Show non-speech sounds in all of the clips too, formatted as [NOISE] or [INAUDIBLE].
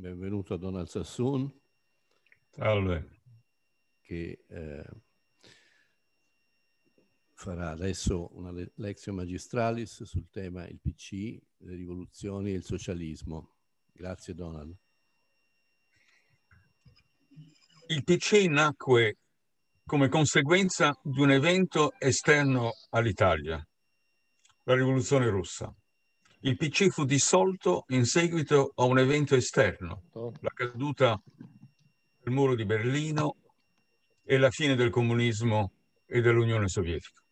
benvenuto a Donald Sassoon. Salve. Che eh, farà adesso una le- lezione magistralis sul tema il PC, le rivoluzioni e il socialismo. Grazie Donald. Il PC nacque come conseguenza di un evento esterno all'Italia, la rivoluzione russa. Il PC fu dissolto in seguito a un evento esterno, certo. la caduta del muro di Berlino e la fine del comunismo e dell'Unione Sovietica.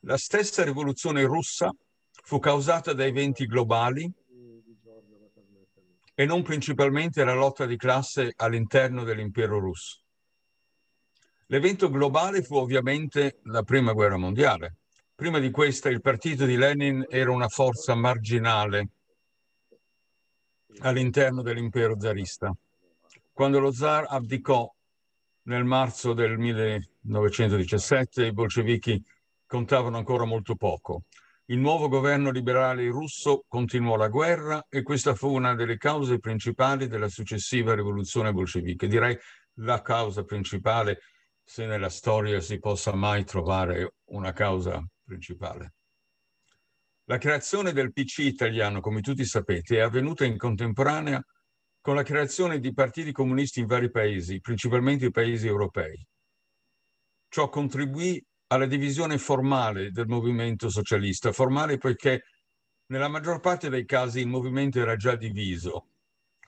La stessa rivoluzione russa fu causata da eventi globali e non principalmente la lotta di classe all'interno dell'impero russo. L'evento globale fu ovviamente la Prima Guerra Mondiale, Prima di questa il partito di Lenin era una forza marginale all'interno dell'impero zarista. Quando lo zar abdicò nel marzo del 1917, i bolscevichi contavano ancora molto poco. Il nuovo governo liberale russo continuò la guerra e questa fu una delle cause principali della successiva rivoluzione bolscevica. Direi la causa principale, se nella storia si possa mai trovare una causa principale. La creazione del PC italiano, come tutti sapete, è avvenuta in contemporanea con la creazione di partiti comunisti in vari paesi, principalmente i paesi europei. Ciò contribuì alla divisione formale del movimento socialista, formale poiché nella maggior parte dei casi il movimento era già diviso,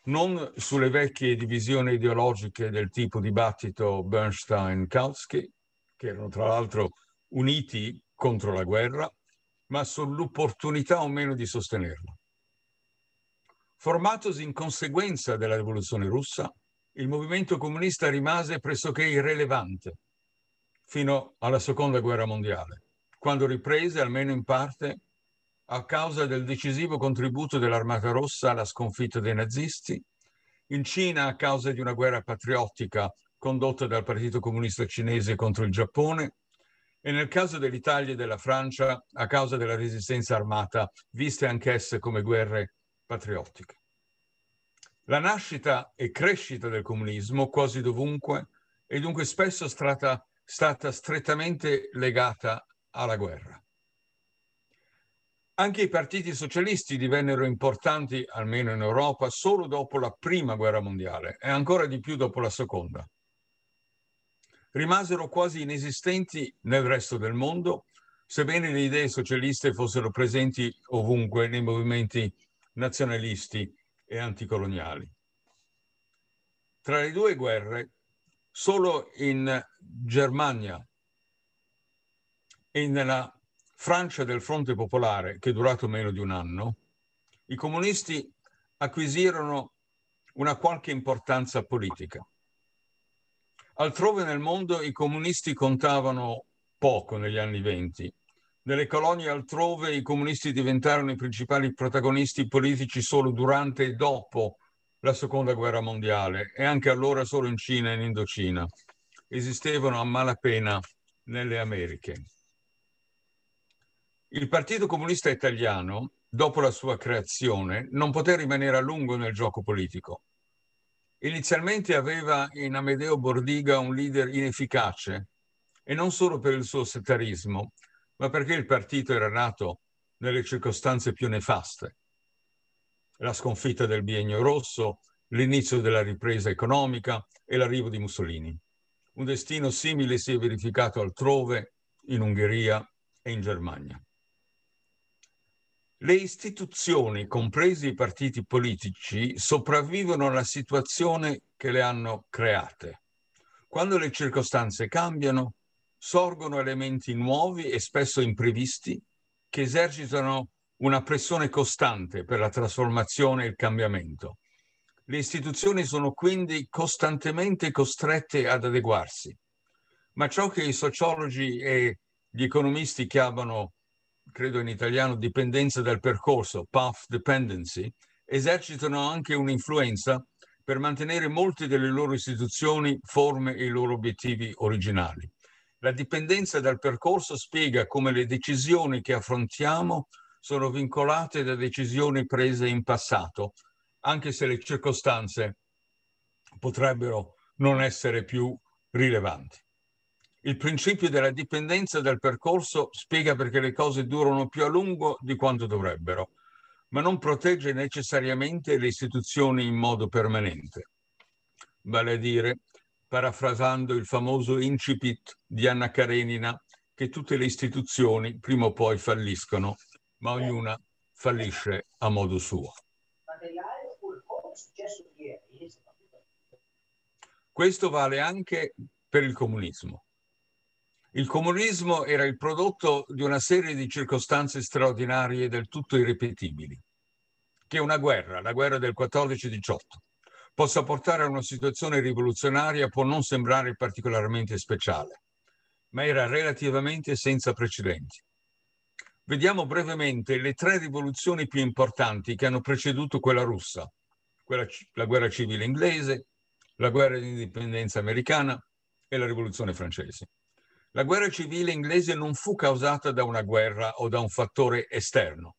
non sulle vecchie divisioni ideologiche del tipo dibattito Bernstein-Kautsky, che erano tra l'altro uniti contro la guerra, ma sull'opportunità o meno di sostenerla. Formatosi in conseguenza della rivoluzione russa, il movimento comunista rimase pressoché irrilevante fino alla seconda guerra mondiale, quando riprese almeno in parte a causa del decisivo contributo dell'Armata Rossa alla sconfitta dei nazisti, in Cina a causa di una guerra patriottica condotta dal Partito Comunista Cinese contro il Giappone, e nel caso dell'Italia e della Francia a causa della resistenza armata, viste anch'esse come guerre patriottiche. La nascita e crescita del comunismo quasi dovunque è dunque spesso strata, stata strettamente legata alla guerra. Anche i partiti socialisti divennero importanti, almeno in Europa, solo dopo la prima guerra mondiale e ancora di più dopo la seconda rimasero quasi inesistenti nel resto del mondo, sebbene le idee socialiste fossero presenti ovunque nei movimenti nazionalisti e anticoloniali. Tra le due guerre, solo in Germania e nella Francia del Fronte Popolare, che è durato meno di un anno, i comunisti acquisirono una qualche importanza politica. Altrove nel mondo i comunisti contavano poco negli anni venti. Nelle colonie altrove i comunisti diventarono i principali protagonisti politici solo durante e dopo la seconda guerra mondiale e anche allora solo in Cina e in Indocina. Esistevano a malapena nelle Americhe. Il Partito Comunista Italiano, dopo la sua creazione, non poté rimanere a lungo nel gioco politico. Inizialmente aveva in Amedeo Bordiga un leader inefficace e non solo per il suo settarismo, ma perché il partito era nato nelle circostanze più nefaste. La sconfitta del biennio rosso, l'inizio della ripresa economica e l'arrivo di Mussolini. Un destino simile si è verificato altrove, in Ungheria e in Germania. Le istituzioni, compresi i partiti politici, sopravvivono alla situazione che le hanno create. Quando le circostanze cambiano, sorgono elementi nuovi e spesso imprevisti che esercitano una pressione costante per la trasformazione e il cambiamento. Le istituzioni sono quindi costantemente costrette ad adeguarsi. Ma ciò che i sociologi e gli economisti chiamano credo in italiano dipendenza dal percorso, path dependency, esercitano anche un'influenza per mantenere molte delle loro istituzioni, forme e i loro obiettivi originali. La dipendenza dal percorso spiega come le decisioni che affrontiamo sono vincolate da decisioni prese in passato, anche se le circostanze potrebbero non essere più rilevanti. Il principio della dipendenza dal percorso spiega perché le cose durano più a lungo di quanto dovrebbero, ma non protegge necessariamente le istituzioni in modo permanente. Vale a dire, parafrasando il famoso incipit di Anna Karenina, che tutte le istituzioni prima o poi falliscono, ma ognuna fallisce a modo suo. Questo vale anche per il comunismo. Il comunismo era il prodotto di una serie di circostanze straordinarie del tutto irripetibili, che una guerra, la guerra del 14-18, possa portare a una situazione rivoluzionaria può non sembrare particolarmente speciale, ma era relativamente senza precedenti. Vediamo brevemente le tre rivoluzioni più importanti che hanno preceduto quella russa, quella, la guerra civile inglese, la guerra di indipendenza americana e la rivoluzione francese. La guerra civile inglese non fu causata da una guerra o da un fattore esterno,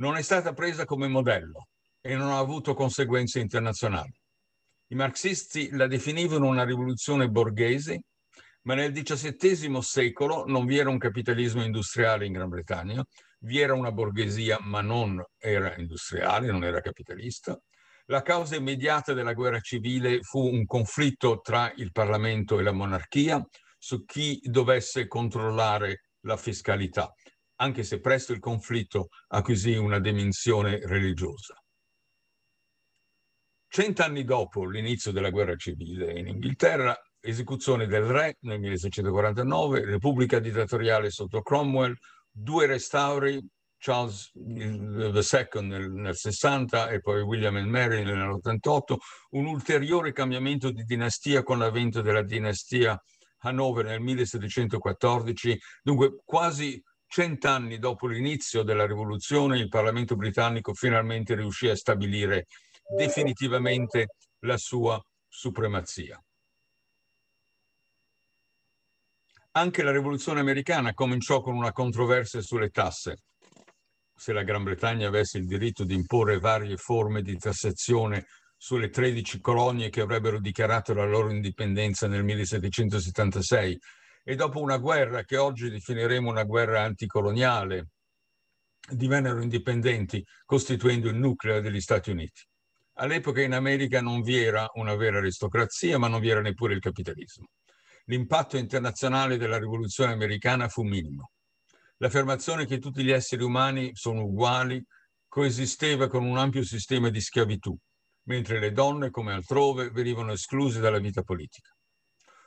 non è stata presa come modello e non ha avuto conseguenze internazionali. I marxisti la definivano una rivoluzione borghese, ma nel XVII secolo non vi era un capitalismo industriale in Gran Bretagna, vi era una borghesia ma non era industriale, non era capitalista. La causa immediata della guerra civile fu un conflitto tra il Parlamento e la monarchia, su chi dovesse controllare la fiscalità, anche se presto il conflitto acquisì una dimensione religiosa. Cent'anni dopo l'inizio della guerra civile in Inghilterra, esecuzione del re nel 1649, repubblica dittatoriale sotto Cromwell, due restauri, Charles II nel, nel 60 e poi William and Mary nell'88, un ulteriore cambiamento di dinastia con l'avvento della dinastia Hannover nel 1714, dunque quasi cent'anni dopo l'inizio della rivoluzione, il Parlamento britannico finalmente riuscì a stabilire definitivamente la sua supremazia. Anche la rivoluzione americana cominciò con una controversia sulle tasse. Se la Gran Bretagna avesse il diritto di imporre varie forme di tassazione sulle 13 colonie che avrebbero dichiarato la loro indipendenza nel 1776 e dopo una guerra che oggi definiremo una guerra anticoloniale, divennero indipendenti costituendo il nucleo degli Stati Uniti. All'epoca in America non vi era una vera aristocrazia, ma non vi era neppure il capitalismo. L'impatto internazionale della rivoluzione americana fu minimo. L'affermazione che tutti gli esseri umani sono uguali coesisteva con un ampio sistema di schiavitù, mentre le donne, come altrove, venivano escluse dalla vita politica.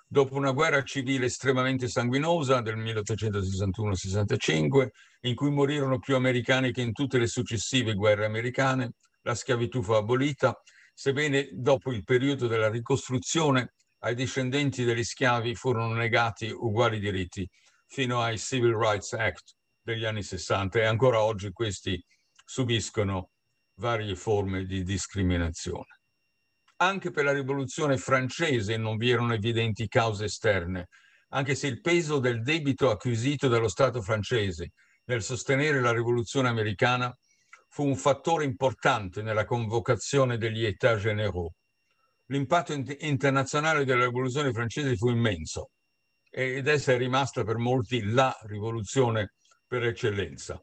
Dopo una guerra civile estremamente sanguinosa del 1861-65, in cui morirono più americani che in tutte le successive guerre americane, la schiavitù fu abolita, sebbene dopo il periodo della ricostruzione ai discendenti degli schiavi furono negati uguali diritti fino ai Civil Rights Act degli anni 60 e ancora oggi questi subiscono varie forme di discriminazione. Anche per la rivoluzione francese non vi erano evidenti cause esterne, anche se il peso del debito acquisito dallo Stato francese nel sostenere la rivoluzione americana fu un fattore importante nella convocazione degli États généraux. L'impatto internazionale della rivoluzione francese fu immenso ed essa è rimasta per molti la rivoluzione per eccellenza.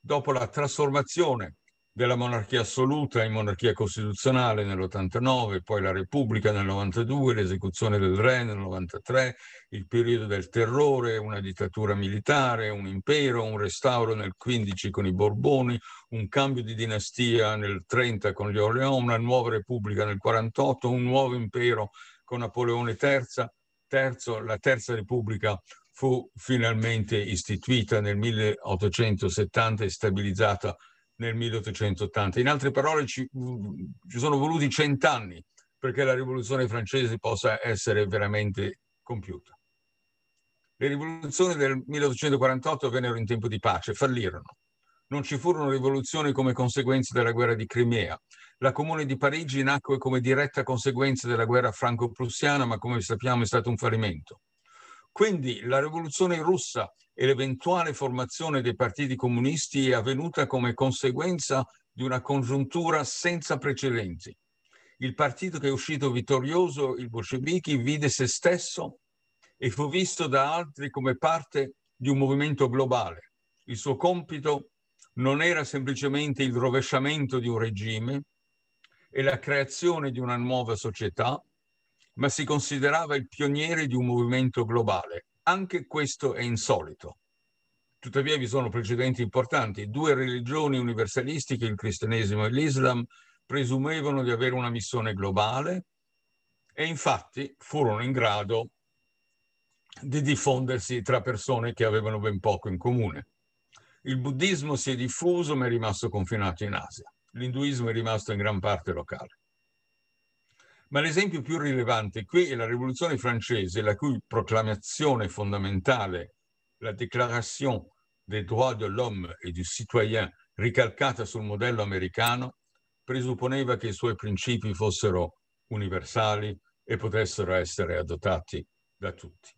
Dopo la trasformazione della monarchia assoluta in monarchia costituzionale nell'89, poi la Repubblica nel 92, l'esecuzione del re nel 93, il periodo del terrore, una dittatura militare, un impero, un restauro nel 15 con i Borboni, un cambio di dinastia nel 30 con gli Orleans, una nuova Repubblica nel 48, un nuovo impero con Napoleone III, terzo, la Terza Repubblica fu finalmente istituita nel 1870 e stabilizzata nel 1880. In altre parole, ci, ci sono voluti cent'anni perché la rivoluzione francese possa essere veramente compiuta. Le rivoluzioni del 1848 vennero in tempo di pace, fallirono. Non ci furono rivoluzioni come conseguenza della guerra di Crimea. La Comune di Parigi nacque come diretta conseguenza della guerra franco-prussiana, ma come sappiamo è stato un fallimento. Quindi la rivoluzione russa e l'eventuale formazione dei partiti comunisti è avvenuta come conseguenza di una congiuntura senza precedenti. Il partito che è uscito vittorioso, il Bolscevichi, vide se stesso e fu visto da altri come parte di un movimento globale. Il suo compito non era semplicemente il rovesciamento di un regime e la creazione di una nuova società, ma si considerava il pioniere di un movimento globale anche questo è insolito. Tuttavia vi sono precedenti importanti. Due religioni universalistiche, il cristianesimo e l'Islam, presumevano di avere una missione globale e infatti furono in grado di diffondersi tra persone che avevano ben poco in comune. Il buddismo si è diffuso ma è rimasto confinato in Asia. L'induismo è rimasto in gran parte locale. Ma l'esempio più rilevante qui è la rivoluzione francese, la cui proclamazione fondamentale, la Déclaration des droits de l'homme et du citoyen, ricalcata sul modello americano, presupponeva che i suoi principi fossero universali e potessero essere adottati da tutti.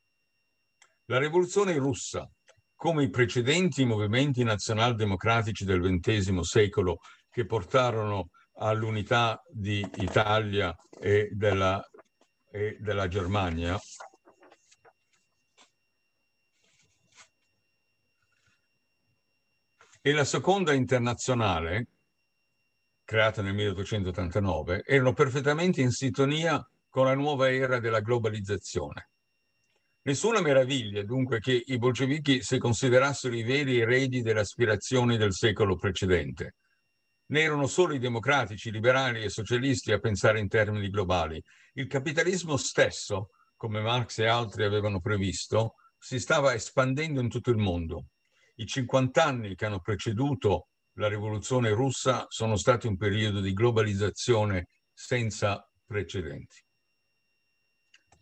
La rivoluzione russa, come i precedenti movimenti nazionaldemocratici del XX secolo che portarono all'unità di Italia e della, e della Germania, e la seconda internazionale, creata nel 1889, erano perfettamente in sintonia con la nuova era della globalizzazione. Nessuna meraviglia dunque che i bolscevichi si considerassero i veri eredi delle aspirazioni del secolo precedente, ne erano solo i democratici, liberali e socialisti a pensare in termini globali. Il capitalismo stesso, come Marx e altri avevano previsto, si stava espandendo in tutto il mondo. I 50 anni che hanno preceduto la rivoluzione russa sono stati un periodo di globalizzazione senza precedenti.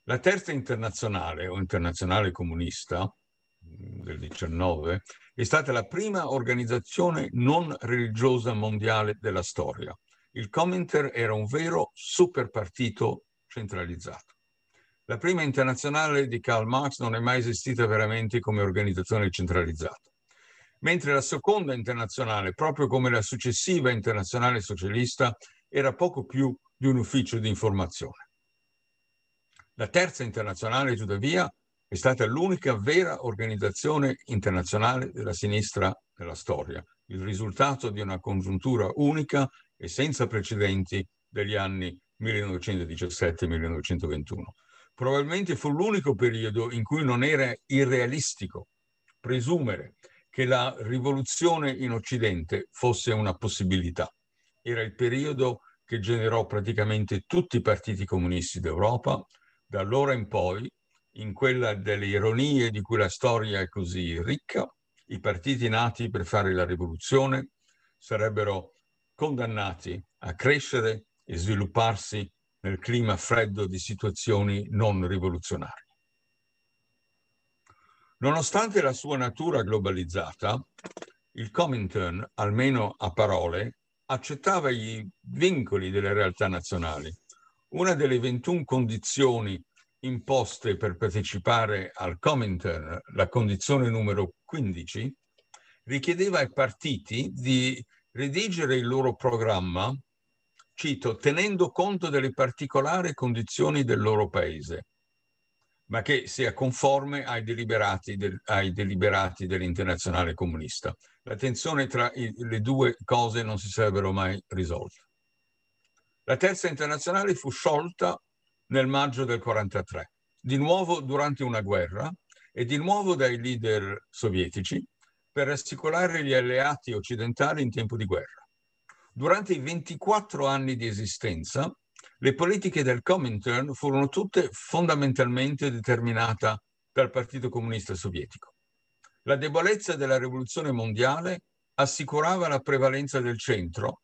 La terza internazionale o internazionale comunista Mm, del 19, è stata la prima organizzazione non religiosa mondiale della storia. Il Commenter era un vero superpartito centralizzato. La prima internazionale di Karl Marx non è mai esistita veramente come organizzazione centralizzata, mentre la seconda internazionale, proprio come la successiva internazionale socialista, era poco più di un ufficio di informazione. La terza internazionale, tuttavia, è stata l'unica vera organizzazione internazionale della sinistra nella storia, il risultato di una congiuntura unica e senza precedenti degli anni 1917-1921. Probabilmente fu l'unico periodo in cui non era irrealistico presumere che la rivoluzione in Occidente fosse una possibilità. Era il periodo che generò praticamente tutti i partiti comunisti d'Europa. Da allora in poi in quella delle ironie di cui la storia è così ricca, i partiti nati per fare la rivoluzione sarebbero condannati a crescere e svilupparsi nel clima freddo di situazioni non rivoluzionarie. Nonostante la sua natura globalizzata, il Comintern, almeno a parole, accettava i vincoli delle realtà nazionali. Una delle 21 condizioni imposte per partecipare al Comintern, la condizione numero 15, richiedeva ai partiti di redigere il loro programma, cito, tenendo conto delle particolari condizioni del loro paese, ma che sia conforme ai deliberati, del, ai deliberati dell'internazionale comunista. La tensione tra i, le due cose non si sarebbero mai risolte. La terza internazionale fu sciolta nel maggio del 1943, di nuovo durante una guerra e di nuovo dai leader sovietici per assicurare gli alleati occidentali in tempo di guerra. Durante i 24 anni di esistenza, le politiche del Comintern furono tutte fondamentalmente determinate dal Partito Comunista Sovietico. La debolezza della rivoluzione mondiale assicurava la prevalenza del centro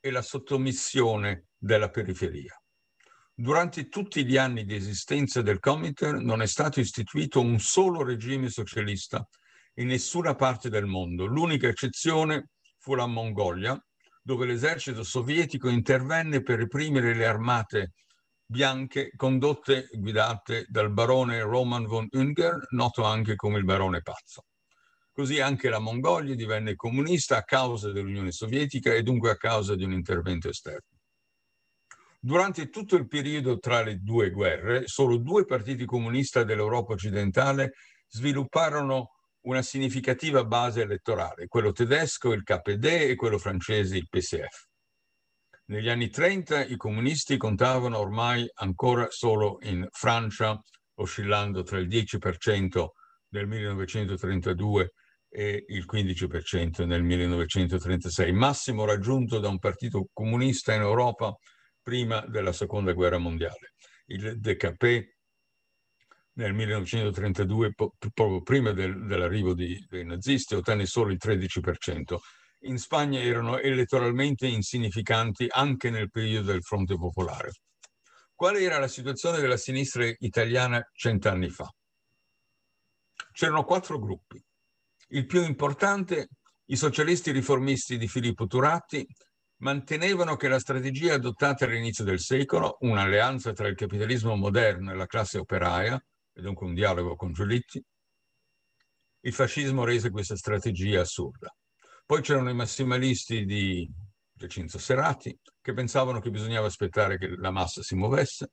e la sottomissione della periferia. Durante tutti gli anni di esistenza del Comiter non è stato istituito un solo regime socialista in nessuna parte del mondo. L'unica eccezione fu la Mongolia, dove l'esercito sovietico intervenne per reprimere le armate bianche condotte e guidate dal barone Roman von Unger, noto anche come il barone pazzo. Così anche la Mongolia divenne comunista a causa dell'Unione Sovietica e dunque a causa di un intervento esterno. Durante tutto il periodo tra le due guerre, solo due partiti comunisti dell'Europa occidentale svilupparono una significativa base elettorale, quello tedesco, il KPD, e quello francese, il PCF. Negli anni 30 i comunisti contavano ormai ancora solo in Francia, oscillando tra il 10% nel 1932 e il 15% nel 1936, massimo raggiunto da un partito comunista in Europa prima della Seconda Guerra Mondiale. Il Decapé nel 1932, po- poco prima del, dell'arrivo di, dei nazisti, ottenne solo il 13%. In Spagna erano elettoralmente insignificanti anche nel periodo del Fronte Popolare. Qual era la situazione della sinistra italiana cent'anni fa? C'erano quattro gruppi. Il più importante, i socialisti riformisti di Filippo Turatti, mantenevano che la strategia adottata all'inizio del secolo, un'alleanza tra il capitalismo moderno e la classe operaia, e dunque un dialogo con Giulitti, il fascismo rese questa strategia assurda. Poi c'erano i massimalisti di Giacinto Serati che pensavano che bisognava aspettare che la massa si muovesse.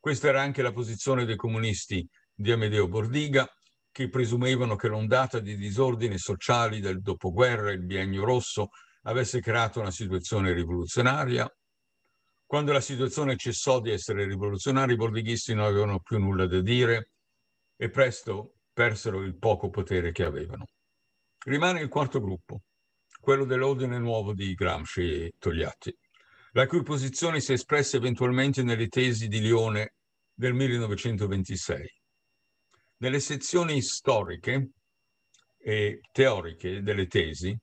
Questa era anche la posizione dei comunisti di Amedeo Bordiga, che presumevano che l'ondata di disordini sociali del dopoguerra, il biennio rosso, avesse creato una situazione rivoluzionaria. Quando la situazione cessò di essere rivoluzionaria, i bordighisti non avevano più nulla da dire e presto persero il poco potere che avevano. Rimane il quarto gruppo, quello dell'ordine nuovo di Gramsci e Togliatti, la cui posizione si è espressa eventualmente nelle tesi di Lione del 1926. Nelle sezioni storiche e teoriche delle tesi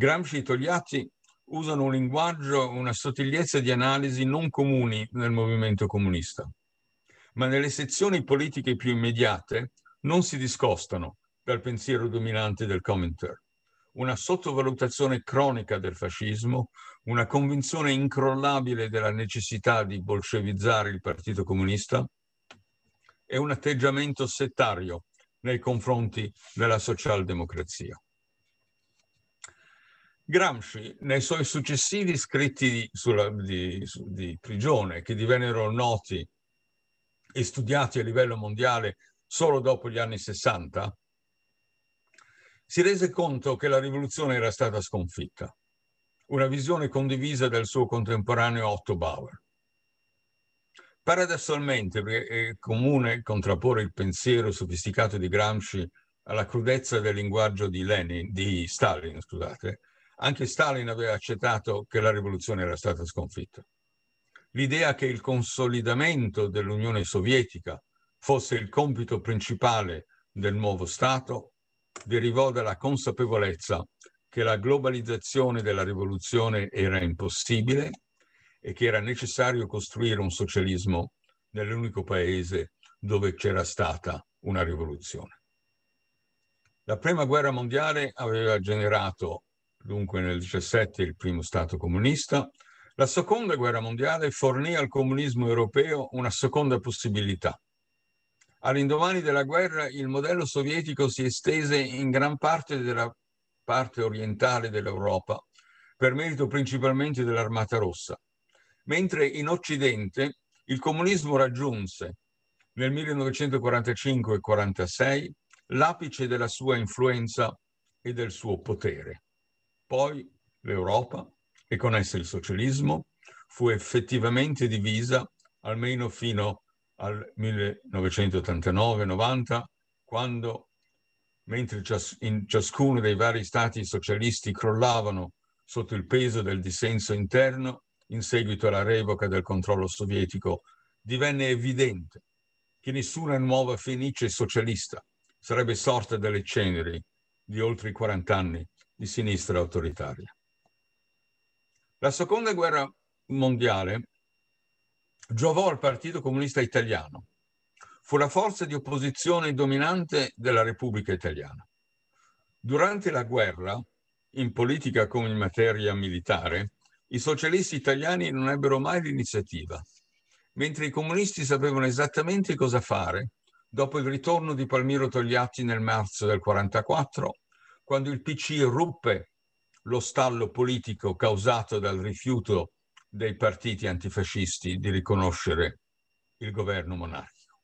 Gramsci e Togliatti usano un linguaggio, una sottigliezza di analisi non comuni nel movimento comunista, ma nelle sezioni politiche più immediate non si discostano dal pensiero dominante del Comintern. Una sottovalutazione cronica del fascismo, una convinzione incrollabile della necessità di bolscevizzare il Partito Comunista e un atteggiamento settario nei confronti della socialdemocrazia. Gramsci, nei suoi successivi scritti di, sulla, di, di prigione, che divennero noti e studiati a livello mondiale solo dopo gli anni 60, si rese conto che la rivoluzione era stata sconfitta, una visione condivisa dal suo contemporaneo Otto Bauer. Paradossalmente, perché è comune contrapporre il pensiero sofisticato di Gramsci alla crudezza del linguaggio di, Lenin, di Stalin, scusate, anche Stalin aveva accettato che la rivoluzione era stata sconfitta. L'idea che il consolidamento dell'Unione Sovietica fosse il compito principale del nuovo Stato derivò dalla consapevolezza che la globalizzazione della rivoluzione era impossibile e che era necessario costruire un socialismo nell'unico paese dove c'era stata una rivoluzione. La prima guerra mondiale aveva generato dunque nel 17 il primo Stato comunista, la seconda guerra mondiale fornì al comunismo europeo una seconda possibilità. All'indomani della guerra il modello sovietico si estese in gran parte della parte orientale dell'Europa, per merito principalmente dell'Armata Rossa, mentre in Occidente il comunismo raggiunse nel 1945 e 1946 l'apice della sua influenza e del suo potere. Poi l'Europa, e con essa il socialismo, fu effettivamente divisa almeno fino al 1989-90, quando, mentre cias- in ciascuno dei vari stati socialisti crollavano sotto il peso del dissenso interno, in seguito alla revoca del controllo sovietico, divenne evidente che nessuna nuova fenice socialista sarebbe sorta dalle ceneri di oltre 40 anni di sinistra autoritaria. La seconda guerra mondiale giovò al Partito Comunista Italiano, fu la forza di opposizione dominante della Repubblica Italiana. Durante la guerra, in politica come in materia militare, i socialisti italiani non ebbero mai l'iniziativa, mentre i comunisti sapevano esattamente cosa fare dopo il ritorno di Palmiro Togliatti nel marzo del 1944 quando il PC ruppe lo stallo politico causato dal rifiuto dei partiti antifascisti di riconoscere il governo monarchico.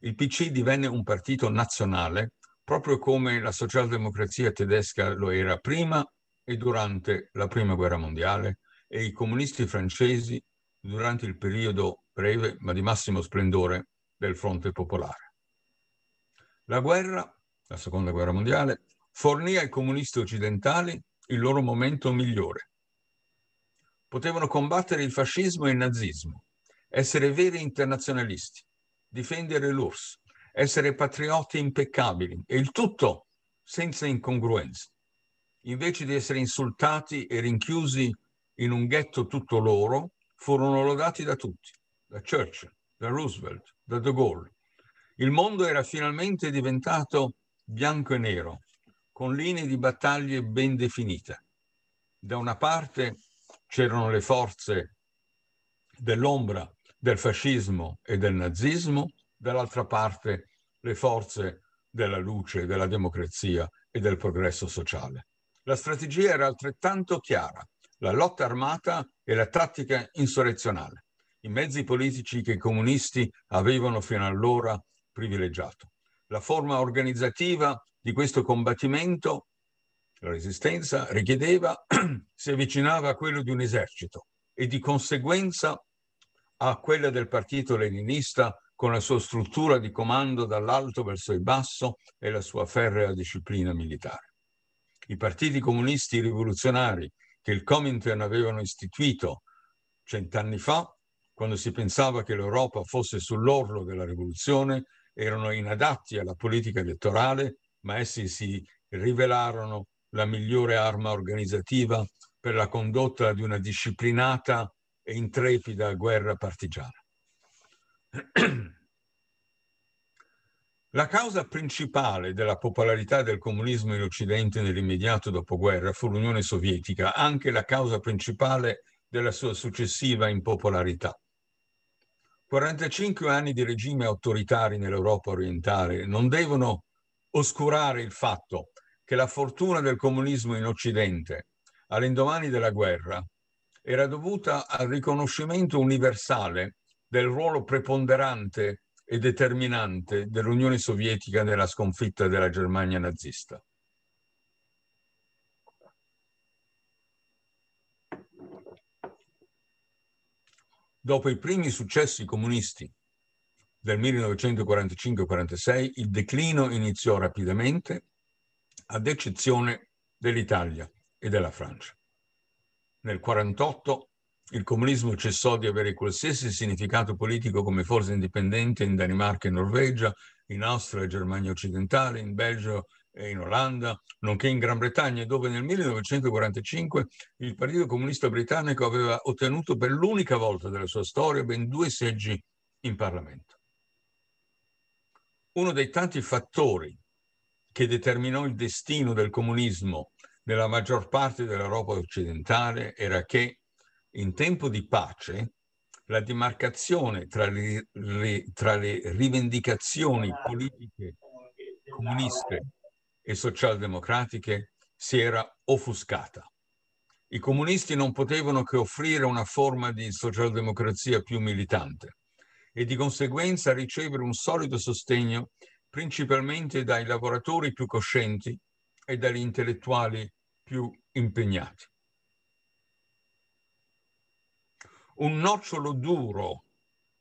Il PC divenne un partito nazionale proprio come la socialdemocrazia tedesca lo era prima e durante la Prima Guerra Mondiale e i comunisti francesi durante il periodo breve ma di massimo splendore del fronte popolare. La guerra la seconda guerra mondiale, fornì ai comunisti occidentali il loro momento migliore. Potevano combattere il fascismo e il nazismo, essere veri internazionalisti, difendere l'URSS, essere patrioti impeccabili e il tutto senza incongruenze, invece di essere insultati e rinchiusi in un ghetto tutto loro, furono lodati da tutti, da Churchill, da Roosevelt, da De Gaulle. Il mondo era finalmente diventato bianco e nero, con linee di battaglie ben definite. Da una parte c'erano le forze dell'ombra del fascismo e del nazismo, dall'altra parte le forze della luce, della democrazia e del progresso sociale. La strategia era altrettanto chiara, la lotta armata e la tattica insurrezionale, i mezzi politici che i comunisti avevano fino allora privilegiato la forma organizzativa di questo combattimento, la resistenza, richiedeva, [CLEARS THROAT] si avvicinava a quello di un esercito e di conseguenza a quella del partito leninista con la sua struttura di comando dall'alto verso il basso e la sua ferrea disciplina militare. I partiti comunisti rivoluzionari che il Comintern avevano istituito cent'anni fa, quando si pensava che l'Europa fosse sull'orlo della rivoluzione, erano inadatti alla politica elettorale, ma essi si rivelarono la migliore arma organizzativa per la condotta di una disciplinata e intrepida guerra partigiana. [CLEARS THROAT] La causa principale della popolarità del comunismo in Occidente nell'immediato dopoguerra fu l'Unione Sovietica, anche la causa principale della sua successiva impopolarità. 45 anni di regime autoritari nell'Europa orientale non devono oscurare il fatto che la fortuna del comunismo in Occidente all'indomani della guerra era dovuta al riconoscimento universale del ruolo preponderante e determinante dell'Unione Sovietica nella sconfitta della Germania nazista. Dopo i primi successi comunisti del 1945-46, il declino iniziò rapidamente, ad eccezione dell'Italia e della Francia. Nel 1948 il comunismo cessò di avere qualsiasi significato politico come forza indipendente in Danimarca e Norvegia, in Austria e Germania occidentale, in Belgio e e in Olanda, nonché in Gran Bretagna, dove nel 1945 il Partito Comunista Britannico aveva ottenuto per l'unica volta della sua storia ben due seggi in Parlamento. Uno dei tanti fattori che determinò il destino del comunismo nella maggior parte dell'Europa occidentale era che in tempo di pace la demarcazione tra le, le, tra le rivendicazioni politiche comuniste e socialdemocratiche si era offuscata. I comunisti non potevano che offrire una forma di socialdemocrazia più militante e di conseguenza ricevere un solido sostegno principalmente dai lavoratori più coscienti e dagli intellettuali più impegnati. Un nocciolo duro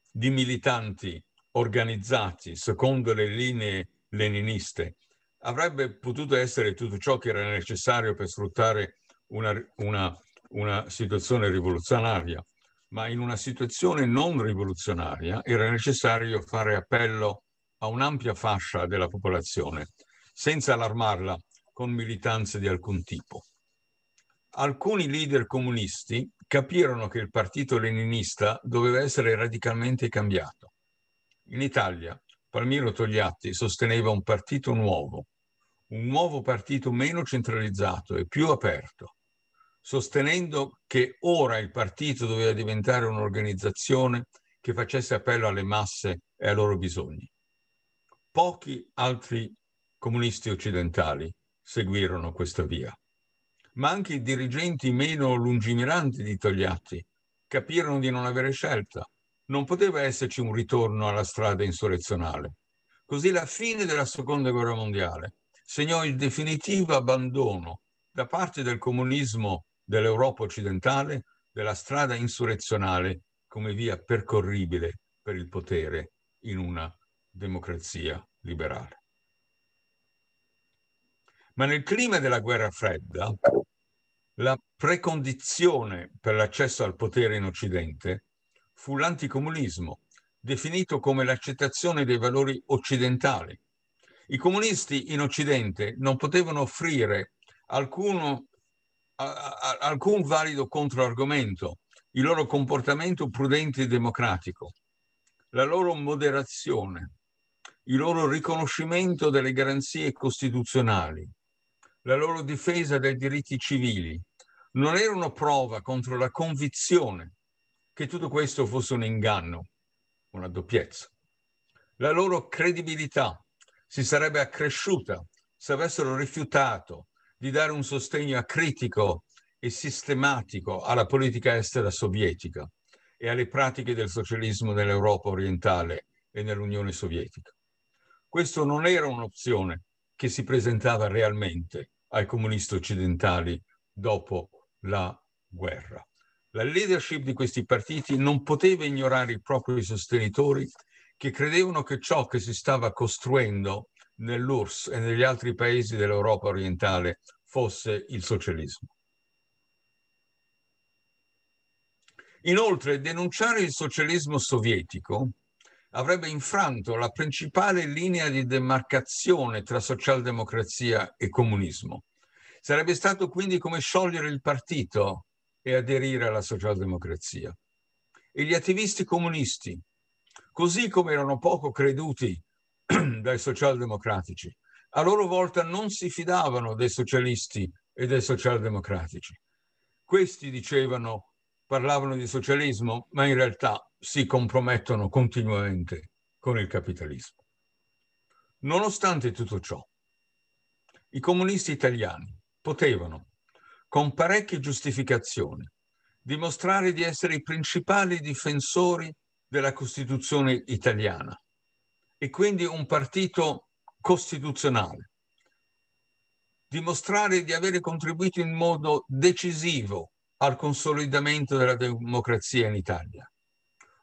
di militanti organizzati secondo le linee leniniste avrebbe potuto essere tutto ciò che era necessario per sfruttare una, una, una situazione rivoluzionaria, ma in una situazione non rivoluzionaria era necessario fare appello a un'ampia fascia della popolazione, senza allarmarla con militanze di alcun tipo. Alcuni leader comunisti capirono che il partito leninista doveva essere radicalmente cambiato. In Italia, Palmiro Togliatti sosteneva un partito nuovo, un nuovo partito meno centralizzato e più aperto, sostenendo che ora il partito doveva diventare un'organizzazione che facesse appello alle masse e ai loro bisogni. Pochi altri comunisti occidentali seguirono questa via, ma anche i dirigenti meno lungimiranti di Togliatti capirono di non avere scelta. Non poteva esserci un ritorno alla strada insurrezionale. Così la fine della Seconda Guerra Mondiale segnò il definitivo abbandono da parte del comunismo dell'Europa occidentale della strada insurrezionale come via percorribile per il potere in una democrazia liberale. Ma nel clima della guerra fredda, la precondizione per l'accesso al potere in Occidente fu l'anticomunismo, definito come l'accettazione dei valori occidentali, i comunisti in Occidente non potevano offrire alcuno, a, a, alcun valido controargomento, il loro comportamento prudente e democratico, la loro moderazione, il loro riconoscimento delle garanzie costituzionali, la loro difesa dei diritti civili, non erano prova contro la convinzione che tutto questo fosse un inganno, una doppiezza. La loro credibilità, si sarebbe accresciuta se avessero rifiutato di dare un sostegno acritico e sistematico alla politica estera sovietica e alle pratiche del socialismo nell'Europa orientale e nell'Unione Sovietica. Questo non era un'opzione che si presentava realmente ai comunisti occidentali dopo la guerra. La leadership di questi partiti non poteva ignorare i propri sostenitori che credevano che ciò che si stava costruendo nell'URSS e negli altri paesi dell'Europa orientale fosse il socialismo. Inoltre, denunciare il socialismo sovietico avrebbe infranto la principale linea di demarcazione tra socialdemocrazia e comunismo. Sarebbe stato quindi come sciogliere il partito e aderire alla socialdemocrazia. E gli attivisti comunisti così come erano poco creduti [CLEARS THROAT] dai socialdemocratici, a loro volta non si fidavano dei socialisti e dei socialdemocratici. Questi dicevano, parlavano di socialismo, ma in realtà si compromettono continuamente con il capitalismo. Nonostante tutto ciò, i comunisti italiani potevano, con parecchie giustificazioni, dimostrare di essere i principali difensori della Costituzione italiana e quindi un partito costituzionale. Dimostrare di avere contribuito in modo decisivo al consolidamento della democrazia in Italia.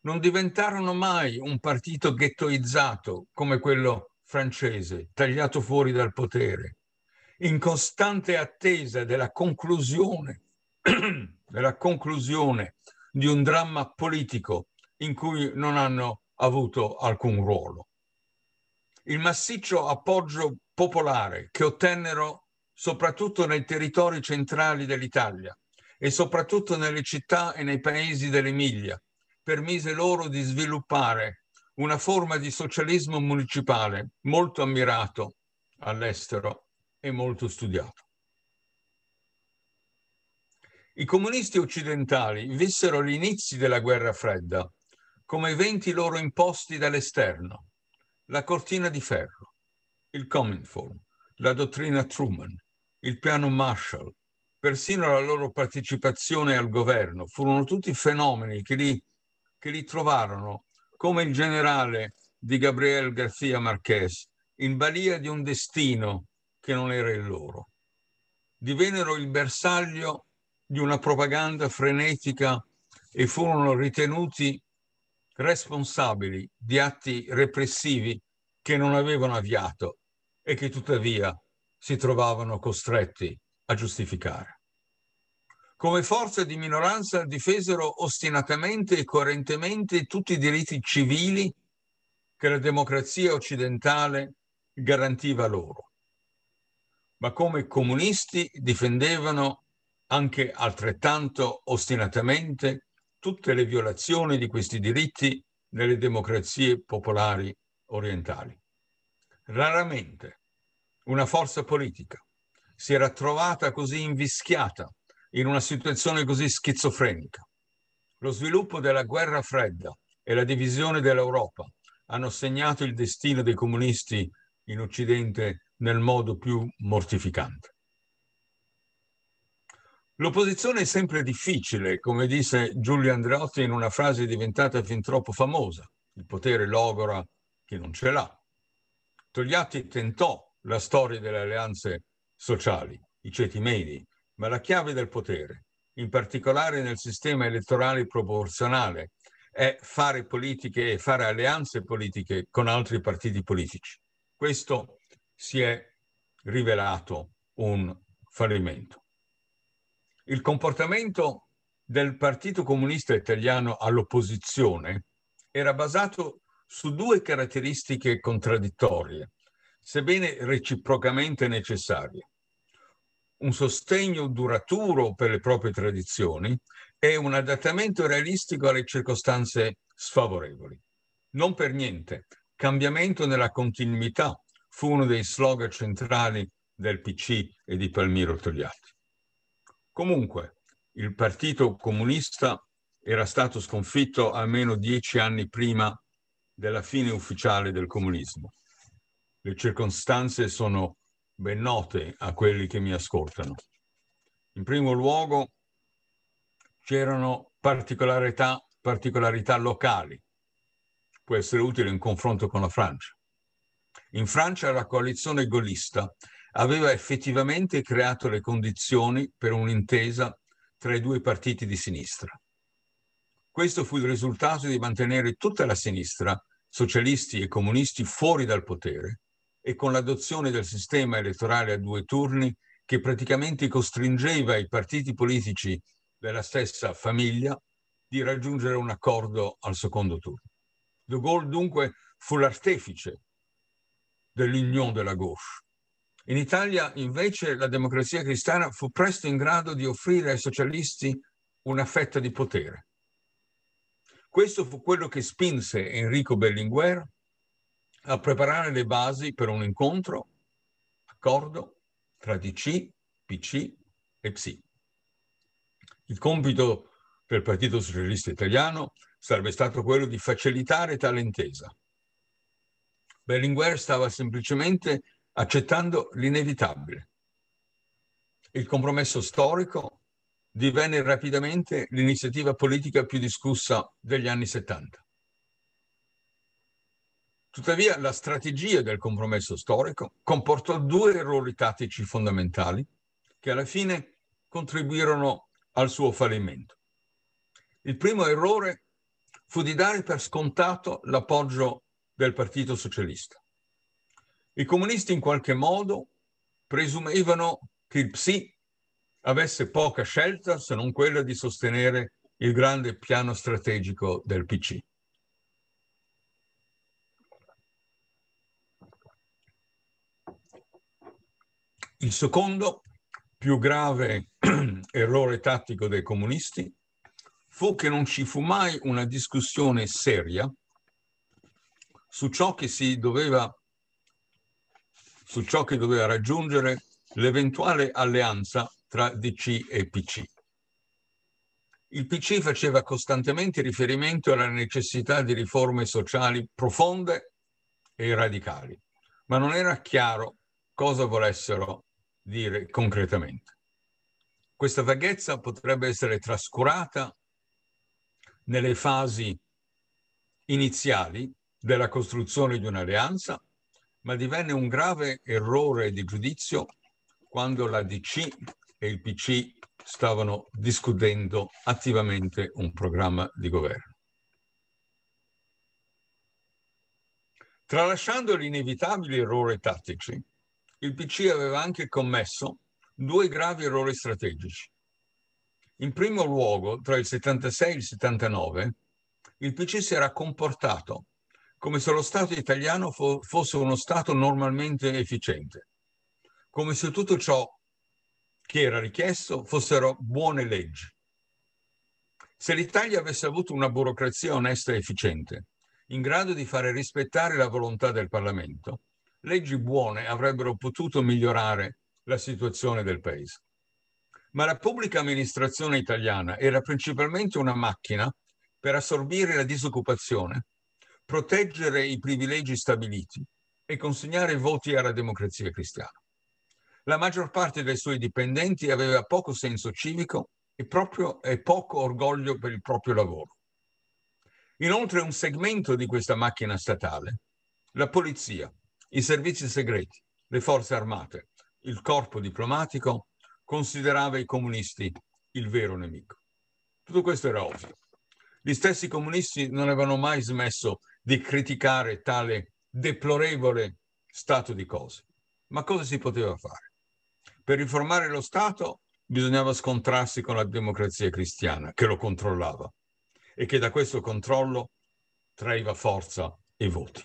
Non diventarono mai un partito ghettoizzato come quello francese, tagliato fuori dal potere, in costante attesa della conclusione, [CLEARS THROAT] della conclusione di un dramma politico in cui non hanno avuto alcun ruolo. Il massiccio appoggio popolare che ottennero soprattutto nei territori centrali dell'Italia e soprattutto nelle città e nei paesi dell'Emilia permise loro di sviluppare una forma di socialismo municipale molto ammirato all'estero e molto studiato. I comunisti occidentali vissero gli inizi della guerra fredda come eventi loro imposti dall'esterno, la cortina di ferro, il Cominform, la dottrina Truman, il piano Marshall, persino la loro partecipazione al governo, furono tutti fenomeni che li, che li trovarono, come il generale di Gabriel García Marquez, in balia di un destino che non era il loro. Divennero il bersaglio di una propaganda frenetica e furono ritenuti responsabili di atti repressivi che non avevano avviato e che tuttavia si trovavano costretti a giustificare. Come forze di minoranza difesero ostinatamente e coerentemente tutti i diritti civili che la democrazia occidentale garantiva loro, ma come comunisti difendevano anche altrettanto ostinatamente tutte le violazioni di questi diritti nelle democrazie popolari orientali. Raramente una forza politica si era trovata così invischiata in una situazione così schizofrenica. Lo sviluppo della guerra fredda e la divisione dell'Europa hanno segnato il destino dei comunisti in Occidente nel modo più mortificante. L'opposizione è sempre difficile, come disse Giulio Andreotti in una frase diventata fin troppo famosa. Il potere logora chi non ce l'ha. Togliatti tentò la storia delle alleanze sociali, i ceti medi, ma la chiave del potere, in particolare nel sistema elettorale proporzionale, è fare politiche e fare alleanze politiche con altri partiti politici. Questo si è rivelato un fallimento il comportamento del Partito Comunista Italiano all'opposizione era basato su due caratteristiche contraddittorie, sebbene reciprocamente necessarie. Un sostegno duraturo per le proprie tradizioni e un adattamento realistico alle circostanze sfavorevoli. Non per niente, cambiamento nella continuità fu uno dei slogan centrali del PC e di Palmiro Togliatti. Comunque, il Partito Comunista era stato sconfitto almeno dieci anni prima della fine ufficiale del comunismo. Le circostanze sono ben note a quelli che mi ascoltano. In primo luogo c'erano particolarità, particolarità locali. Può essere utile in confronto con la Francia. In Francia la coalizione gaullista aveva effettivamente creato le condizioni per un'intesa tra i due partiti di sinistra. Questo fu il risultato di mantenere tutta la sinistra, socialisti e comunisti, fuori dal potere e con l'adozione del sistema elettorale a due turni che praticamente costringeva i partiti politici della stessa famiglia di raggiungere un accordo al secondo turno. De Gaulle dunque fu l'artefice dell'union de la gauche, in Italia invece la democrazia cristiana fu presto in grado di offrire ai socialisti una fetta di potere. Questo fu quello che spinse Enrico Berlinguer a preparare le basi per un incontro, accordo tra DC, PC e PSI. Il compito del Partito Socialista Italiano sarebbe stato quello di facilitare tale intesa. Berlinguer stava semplicemente accettando l'inevitabile. Il compromesso storico divenne rapidamente l'iniziativa politica più discussa degli anni 70. Tuttavia la strategia del compromesso storico comportò due errori tattici fondamentali che alla fine contribuirono al suo fallimento. Il primo errore fu di dare per scontato l'appoggio del Partito Socialista. I comunisti in qualche modo presumevano che il PSI avesse poca scelta se non quella di sostenere il grande piano strategico del PC. Il secondo più grave [CLEARS THROAT] errore tattico dei comunisti fu che non ci fu mai una discussione seria su ciò che si doveva su ciò che doveva raggiungere l'eventuale alleanza tra DC e PC. Il PC faceva costantemente riferimento alla necessità di riforme sociali profonde e radicali, ma non era chiaro cosa volessero dire concretamente. Questa vaghezza potrebbe essere trascurata nelle fasi iniziali della costruzione di un'alleanza ma divenne un grave errore di giudizio quando la DC e il PC stavano discutendo attivamente un programma di governo. Tralasciando gli inevitabili errori tattici, il PC aveva anche commesso due gravi errori strategici. In primo luogo, tra il 76 e il 79, il PC si era comportato come se lo Stato italiano fo- fosse uno Stato normalmente efficiente, come se tutto ciò che era richiesto fossero buone leggi. Se l'Italia avesse avuto una burocrazia onesta e efficiente, in grado di fare rispettare la volontà del Parlamento, leggi buone avrebbero potuto migliorare la situazione del Paese. Ma la pubblica amministrazione italiana era principalmente una macchina per assorbire la disoccupazione proteggere i privilegi stabiliti e consegnare voti alla democrazia cristiana. La maggior parte dei suoi dipendenti aveva poco senso civico e, proprio, e poco orgoglio per il proprio lavoro. Inoltre un segmento di questa macchina statale, la polizia, i servizi segreti, le forze armate, il corpo diplomatico, considerava i comunisti il vero nemico. Tutto questo era ovvio. Gli stessi comunisti non avevano mai smesso di criticare tale deplorevole stato di cose. Ma cosa si poteva fare? Per riformare lo Stato bisognava scontrarsi con la democrazia cristiana che lo controllava e che da questo controllo traeva forza e voti.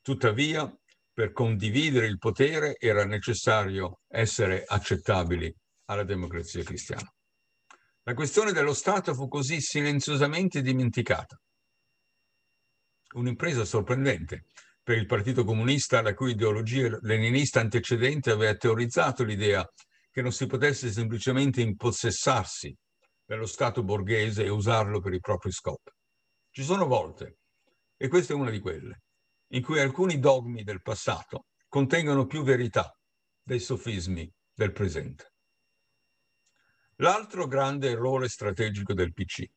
Tuttavia, per condividere il potere era necessario essere accettabili alla democrazia cristiana. La questione dello Stato fu così silenziosamente dimenticata un'impresa sorprendente per il Partito Comunista, la cui ideologia leninista antecedente aveva teorizzato l'idea che non si potesse semplicemente impossessarsi dello Stato borghese e usarlo per i propri scopi. Ci sono volte, e questa è una di quelle, in cui alcuni dogmi del passato contengono più verità dei sofismi del presente. L'altro grande errore strategico del PC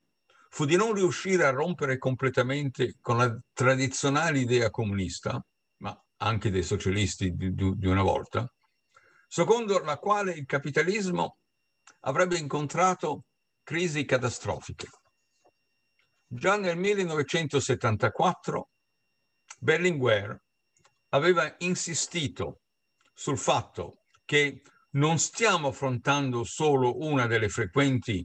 fu di non riuscire a rompere completamente con la tradizionale idea comunista, ma anche dei socialisti di, di una volta, secondo la quale il capitalismo avrebbe incontrato crisi catastrofiche. Già nel 1974 Berlinguer aveva insistito sul fatto che non stiamo affrontando solo una delle frequenti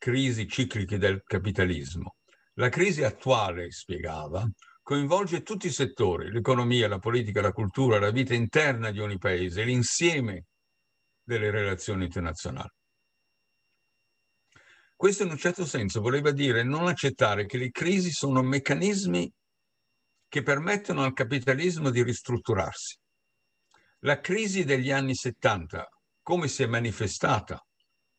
crisi cicliche del capitalismo. La crisi attuale, spiegava, coinvolge tutti i settori, l'economia, la politica, la cultura, la vita interna di ogni paese, l'insieme delle relazioni internazionali. Questo in un certo senso voleva dire non accettare che le crisi sono meccanismi che permettono al capitalismo di ristrutturarsi. La crisi degli anni 70, come si è manifestata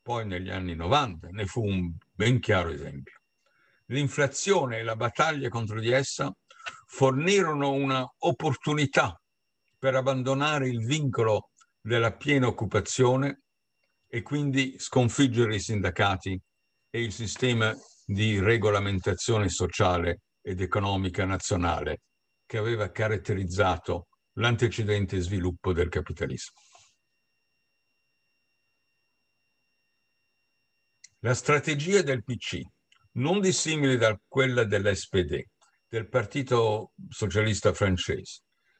poi negli anni 90 ne fu un ben chiaro esempio. L'inflazione e la battaglia contro di essa fornirono un'opportunità per abbandonare il vincolo della piena occupazione e quindi sconfiggere i sindacati e il sistema di regolamentazione sociale ed economica nazionale che aveva caratterizzato l'antecedente sviluppo del capitalismo. La strategia del PC, non dissimile da quella dell'SPD, del Partito Socialista francese,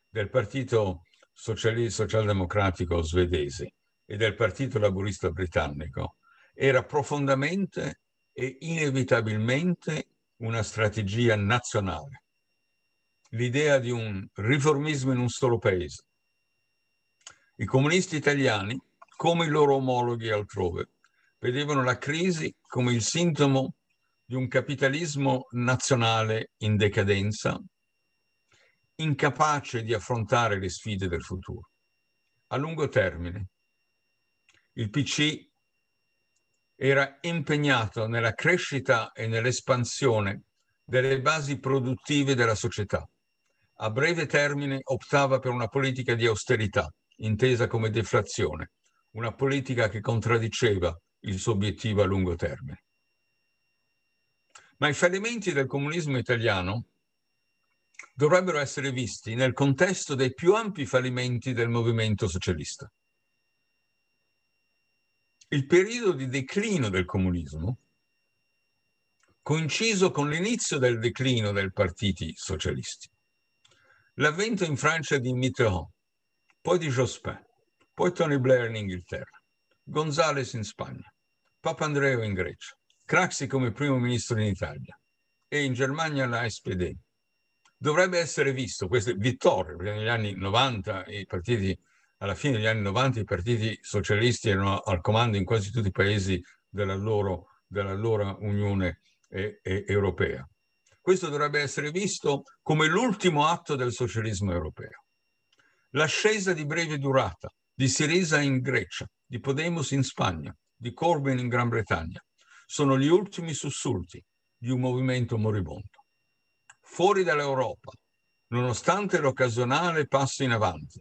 del Partito Socialdemocratico svedese e del Partito Laburista britannico, era profondamente e inevitabilmente una strategia nazionale. L'idea di un riformismo in un solo paese. I comunisti italiani, come i loro omologhi altrove, vedevano la crisi come il sintomo di un capitalismo nazionale in decadenza, incapace di affrontare le sfide del futuro. A lungo termine, il PC era impegnato nella crescita e nell'espansione delle basi produttive della società. A breve termine optava per una politica di austerità, intesa come deflazione, una politica che contraddiceva il suo obiettivo a lungo termine. Ma i fallimenti del comunismo italiano dovrebbero essere visti nel contesto dei più ampi fallimenti del movimento socialista. Il periodo di declino del comunismo, coinciso con l'inizio del declino dei partiti socialisti, l'avvento in Francia di Mitterrand, poi di Jospin, poi Tony Blair in Inghilterra, Gonzales in Spagna, Papandreou in Grecia, Craxi come primo ministro in Italia e in Germania la SPD. Dovrebbe essere visto, queste vittorie, perché negli anni 90 i partiti, alla fine degli anni 90 i partiti socialisti erano al comando in quasi tutti i paesi della loro, dell'allora Unione e, e Europea. Questo dovrebbe essere visto come l'ultimo atto del socialismo europeo. L'ascesa di breve durata di Sirisa in Grecia, di Podemos in Spagna, di Corbyn in Gran Bretagna sono gli ultimi sussulti di un movimento moribondo. Fuori dall'Europa, nonostante l'occasionale passo in avanti,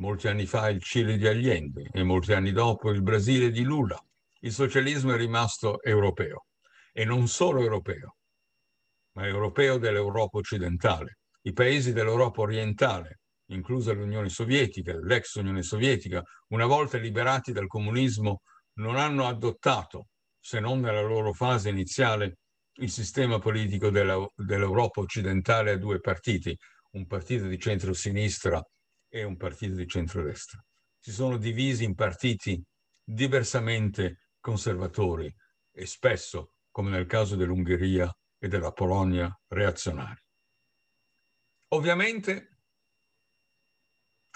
molti anni fa il Cile di Allende e molti anni dopo il Brasile di Lula, il socialismo è rimasto europeo e non solo europeo, ma europeo dell'Europa occidentale. I paesi dell'Europa orientale, inclusa l'Unione Sovietica, l'ex Unione Sovietica, una volta liberati dal comunismo non hanno adottato, se non nella loro fase iniziale, il sistema politico dell'Europa occidentale a due partiti, un partito di centro-sinistra e un partito di centro-destra. Si sono divisi in partiti diversamente conservatori e spesso, come nel caso dell'Ungheria e della Polonia, reazionari. Ovviamente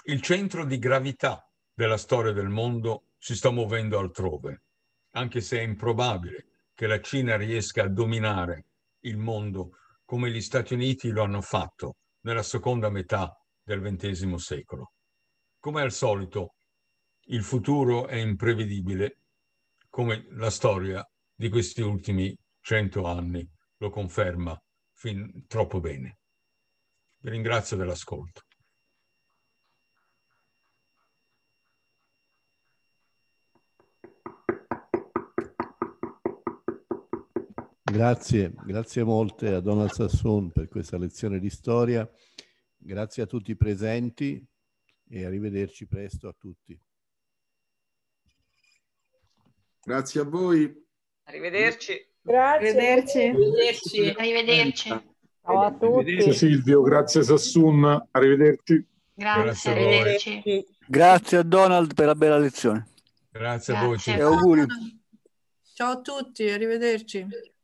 il centro di gravità della storia del mondo si sta muovendo altrove, anche se è improbabile che la Cina riesca a dominare il mondo come gli Stati Uniti lo hanno fatto nella seconda metà del XX secolo. Come al solito, il futuro è imprevedibile, come la storia di questi ultimi cento anni lo conferma fin troppo bene. Vi ringrazio dell'ascolto. Grazie, grazie molte a Donald Sassoon per questa lezione di storia. Grazie a tutti i presenti e arrivederci presto a tutti. Grazie a voi. Arrivederci. Grazie. Arrivederci. Arrivederci. Arrivederci. Ciao a tutti. Grazie Silvio, grazie Sassun, arrivederci. Grazie, grazie arrivederci. A grazie a Donald per la bella lezione. Grazie, grazie. a voi. E auguri. Ciao a tutti, arrivederci.